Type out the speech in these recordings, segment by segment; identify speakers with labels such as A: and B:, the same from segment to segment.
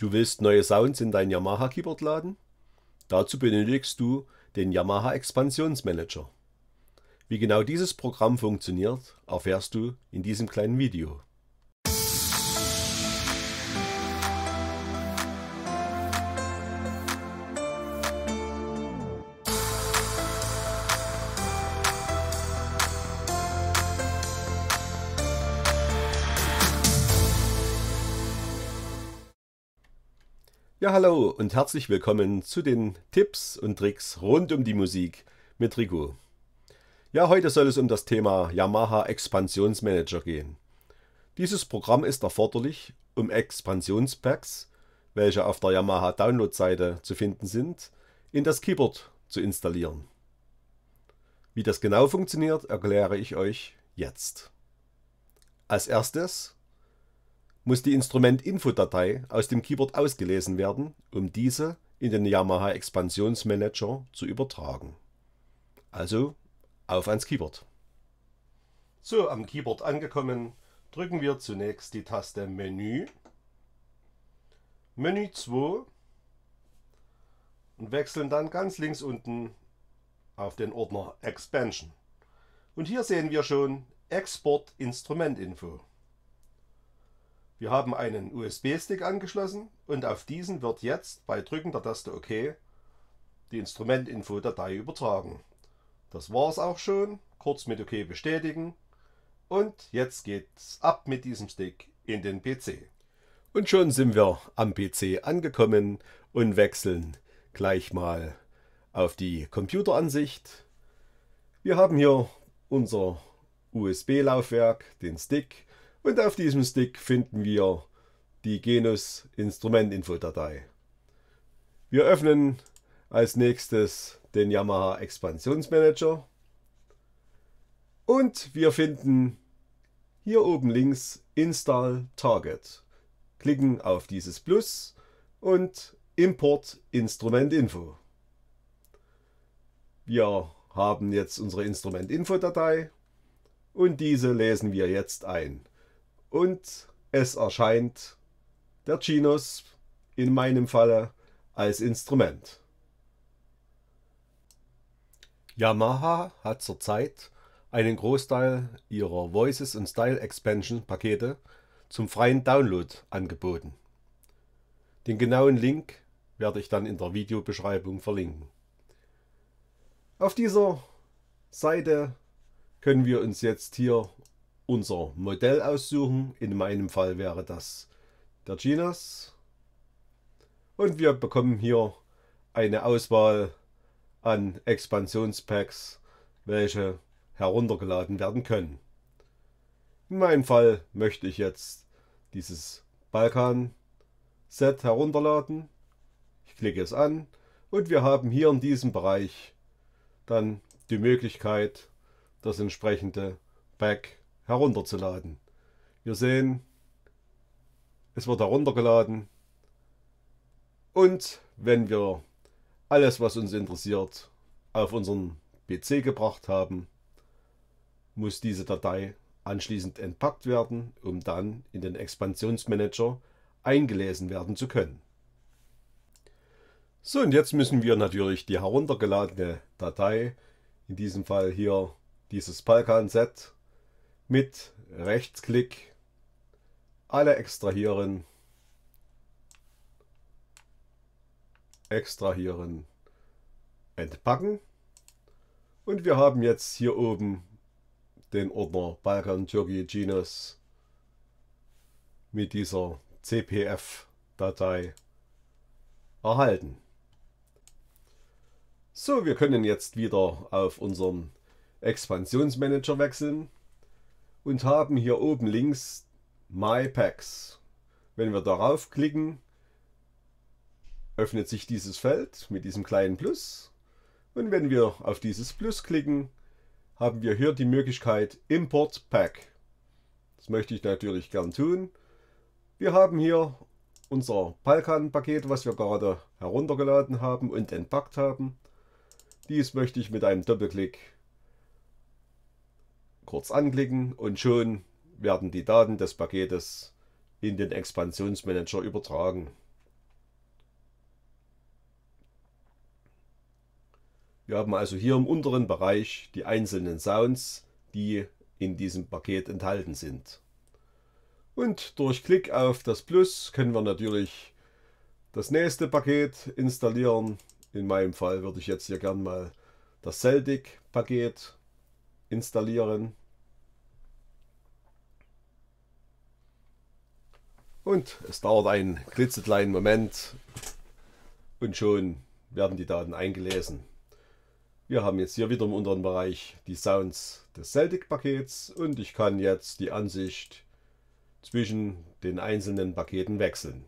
A: Du willst neue Sounds in dein Yamaha Keyboard laden? Dazu benötigst du den Yamaha Expansionsmanager. Wie genau dieses Programm funktioniert, erfährst du in diesem kleinen Video. Ja, hallo und herzlich willkommen zu den Tipps und Tricks rund um die Musik mit Rico. Ja, heute soll es um das Thema Yamaha Expansionsmanager gehen. Dieses Programm ist erforderlich, um Expansionspacks, welche auf der Yamaha Download-Seite zu finden sind, in das Keyboard zu installieren. Wie das genau funktioniert, erkläre ich euch jetzt. Als erstes muss die Instrument-Info-Datei aus dem Keyboard ausgelesen werden, um diese in den Yamaha Expansionsmanager zu übertragen. Also auf ans Keyboard. So, am Keyboard angekommen, drücken wir zunächst die Taste Menü, Menü 2 und wechseln dann ganz links unten auf den Ordner Expansion. Und hier sehen wir schon Export Instrumentinfo. Wir haben einen USB-Stick angeschlossen und auf diesen wird jetzt bei Drücken der Taste OK die Instrumentinfo-Datei übertragen. Das war's auch schon. Kurz mit OK bestätigen. Und jetzt geht's ab mit diesem Stick in den PC. Und schon sind wir am PC angekommen und wechseln gleich mal auf die Computeransicht. Wir haben hier unser USB-Laufwerk, den Stick und auf diesem Stick finden wir die Genus Instrument Info datei Wir öffnen als nächstes den Yamaha Expansionsmanager und wir finden hier oben links Install Target. Klicken auf dieses Plus und Import Instrument Info. Wir haben jetzt unsere Instrument Info datei und diese lesen wir jetzt ein und es erscheint der Chinos in meinem Falle als Instrument. Yamaha hat zurzeit einen Großteil ihrer Voices und Style Expansion Pakete zum freien Download angeboten. Den genauen Link werde ich dann in der Videobeschreibung verlinken. Auf dieser Seite können wir uns jetzt hier unser Modell aussuchen. In meinem Fall wäre das der Ginas. Und wir bekommen hier eine Auswahl an Expansionspacks, welche heruntergeladen werden können. In meinem Fall möchte ich jetzt dieses Balkan-Set herunterladen. Ich klicke es an und wir haben hier in diesem Bereich dann die Möglichkeit, das entsprechende Pack herunterzuladen. Wir sehen, es wird heruntergeladen. Und wenn wir alles, was uns interessiert, auf unseren PC gebracht haben, muss diese Datei anschließend entpackt werden, um dann in den Expansionsmanager eingelesen werden zu können. So, und jetzt müssen wir natürlich die heruntergeladene Datei, in diesem Fall hier dieses Palkan-Set, mit Rechtsklick alle extrahieren, extrahieren, entpacken. Und wir haben jetzt hier oben den Ordner Balkan Turkey Genus mit dieser CPF-Datei erhalten. So, wir können jetzt wieder auf unseren Expansionsmanager wechseln und haben hier oben links My Packs. Wenn wir darauf klicken, öffnet sich dieses Feld mit diesem kleinen Plus. Und wenn wir auf dieses Plus klicken, haben wir hier die Möglichkeit Import Pack. Das möchte ich natürlich gern tun. Wir haben hier unser Balkan-Paket, was wir gerade heruntergeladen haben und entpackt haben. Dies möchte ich mit einem Doppelklick kurz anklicken und schon werden die Daten des Paketes in den Expansionsmanager übertragen. Wir haben also hier im unteren Bereich die einzelnen Sounds, die in diesem Paket enthalten sind. Und durch Klick auf das Plus können wir natürlich das nächste Paket installieren. In meinem Fall würde ich jetzt hier gern mal das Celtic Paket installieren. Und es dauert einen klitzekleinen Moment und schon werden die Daten eingelesen. Wir haben jetzt hier wieder im unteren Bereich die Sounds des Celtic-Pakets und ich kann jetzt die Ansicht zwischen den einzelnen Paketen wechseln.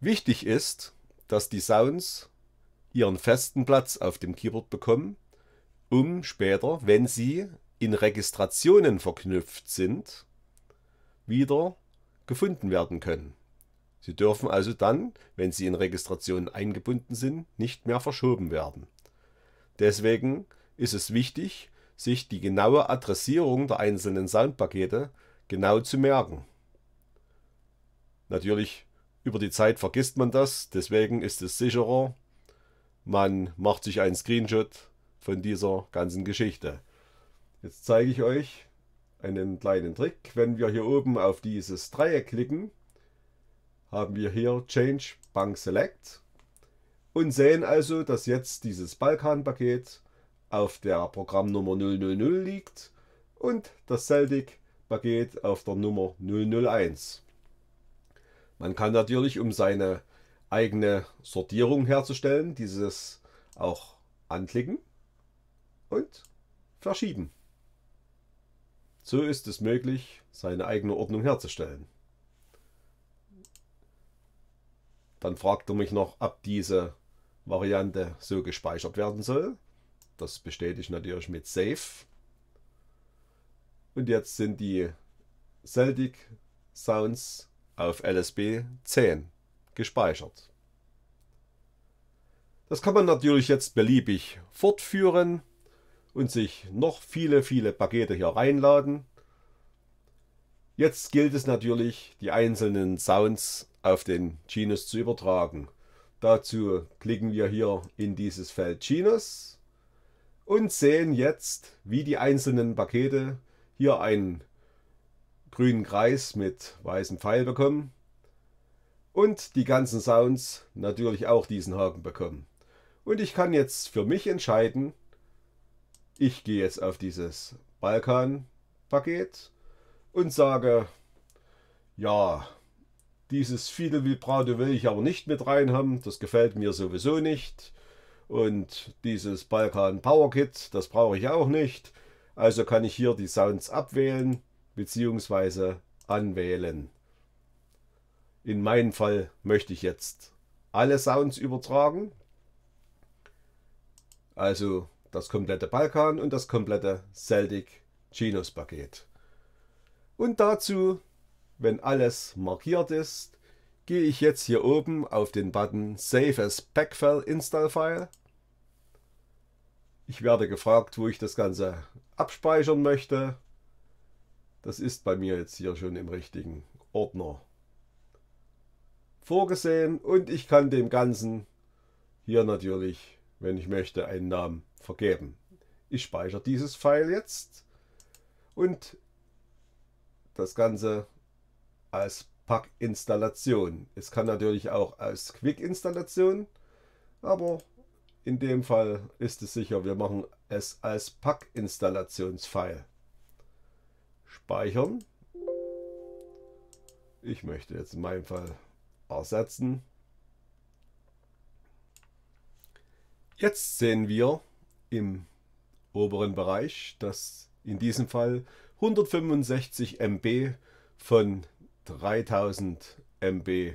A: Wichtig ist, dass die Sounds ihren festen Platz auf dem Keyboard bekommen um später, wenn sie in Registrationen verknüpft sind, wieder gefunden werden können. Sie dürfen also dann, wenn sie in Registrationen eingebunden sind, nicht mehr verschoben werden. Deswegen ist es wichtig, sich die genaue Adressierung der einzelnen Soundpakete genau zu merken. Natürlich, über die Zeit vergisst man das, deswegen ist es sicherer. Man macht sich einen Screenshot von dieser ganzen Geschichte. Jetzt zeige ich euch einen kleinen Trick. Wenn wir hier oben auf dieses Dreieck klicken, haben wir hier Change Bank Select und sehen also, dass jetzt dieses Balkan-Paket auf der Programmnummer 000 liegt und das Celtic-Paket auf der Nummer 001. Man kann natürlich, um seine eigene Sortierung herzustellen, dieses auch anklicken und verschieben. So ist es möglich, seine eigene Ordnung herzustellen. Dann fragt er mich noch, ob diese Variante so gespeichert werden soll. Das bestätige ich natürlich mit Save. Und jetzt sind die Celtic Sounds auf LSB 10 gespeichert. Das kann man natürlich jetzt beliebig fortführen und sich noch viele, viele Pakete hier reinladen. Jetzt gilt es natürlich, die einzelnen Sounds auf den Genus zu übertragen. Dazu klicken wir hier in dieses Feld Genus und sehen jetzt, wie die einzelnen Pakete hier einen grünen Kreis mit weißem Pfeil bekommen und die ganzen Sounds natürlich auch diesen Haken bekommen. Und ich kann jetzt für mich entscheiden, ich gehe jetzt auf dieses Balkan-Paket und sage, ja, dieses Fidel Vibrato will ich aber nicht mit rein haben, das gefällt mir sowieso nicht. Und dieses Balkan Power Kit, das brauche ich auch nicht. Also kann ich hier die Sounds abwählen bzw. anwählen. In meinem Fall möchte ich jetzt alle Sounds übertragen. Also das komplette Balkan und das komplette Celtic Genus Paket. Und dazu, wenn alles markiert ist, gehe ich jetzt hier oben auf den Button Save as Packfile Install File. Ich werde gefragt, wo ich das Ganze abspeichern möchte. Das ist bei mir jetzt hier schon im richtigen Ordner vorgesehen und ich kann dem Ganzen hier natürlich wenn ich möchte, einen Namen vergeben. Ich speichere dieses File jetzt und das Ganze als Pack-Installation. Es kann natürlich auch als Quick-Installation, aber in dem Fall ist es sicher, wir machen es als Pack-Installationsfile. Speichern. Ich möchte jetzt in meinem Fall ersetzen. Jetzt sehen wir im oberen Bereich, dass in diesem Fall 165 MB von 3000 MB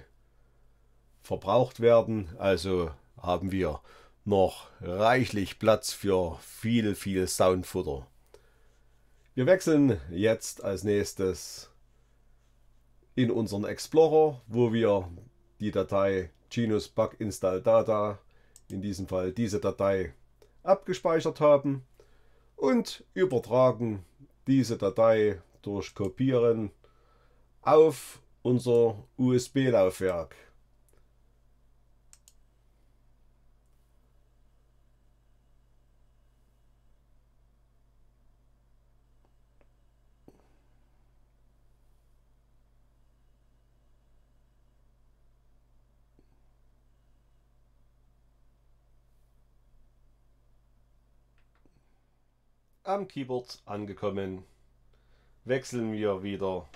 A: verbraucht werden. Also haben wir noch reichlich Platz für viel, viel Soundfutter. Wir wechseln jetzt als nächstes in unseren Explorer, wo wir die Datei Genus Bug Install Data in diesem Fall diese Datei, abgespeichert haben und übertragen diese Datei durch Kopieren auf unser USB-Laufwerk. am Keyboard angekommen, wechseln wir wieder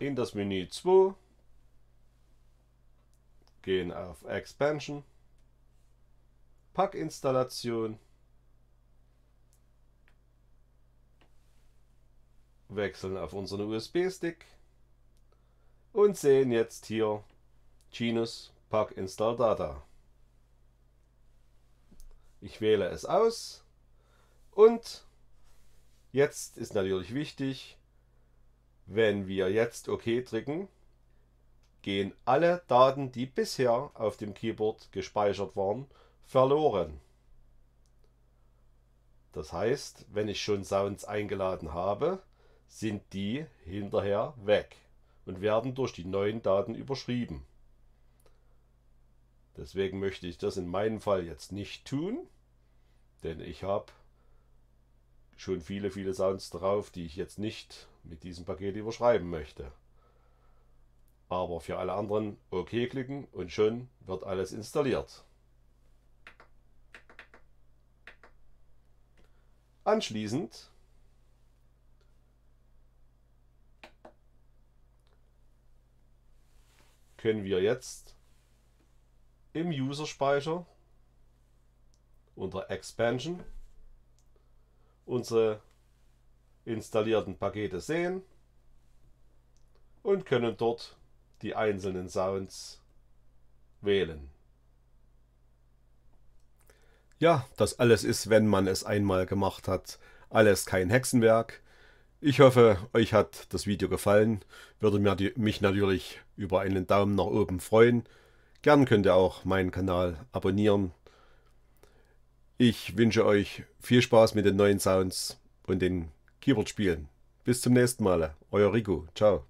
A: in das Menü 2, gehen auf Expansion, Packinstallation, wechseln auf unseren USB-Stick und sehen jetzt hier Genus Pack Install Data. Ich wähle es aus und Jetzt ist natürlich wichtig, wenn wir jetzt OK drücken, gehen alle Daten, die bisher auf dem Keyboard gespeichert waren, verloren. Das heißt, wenn ich schon Sounds eingeladen habe, sind die hinterher weg und werden durch die neuen Daten überschrieben. Deswegen möchte ich das in meinem Fall jetzt nicht tun, denn ich habe schon viele, viele Sounds drauf, die ich jetzt nicht mit diesem Paket überschreiben möchte. Aber für alle anderen OK klicken und schon wird alles installiert. Anschließend können wir jetzt im User-Speicher unter Expansion unsere installierten Pakete sehen und können dort die einzelnen Sounds wählen. Ja, das alles ist, wenn man es einmal gemacht hat, alles kein Hexenwerk. Ich hoffe, euch hat das Video gefallen. Würde mich natürlich über einen Daumen nach oben freuen. Gern könnt ihr auch meinen Kanal abonnieren. Ich wünsche euch viel Spaß mit den neuen Sounds und den Keyboard-Spielen. Bis zum nächsten Mal. Euer Rico. Ciao.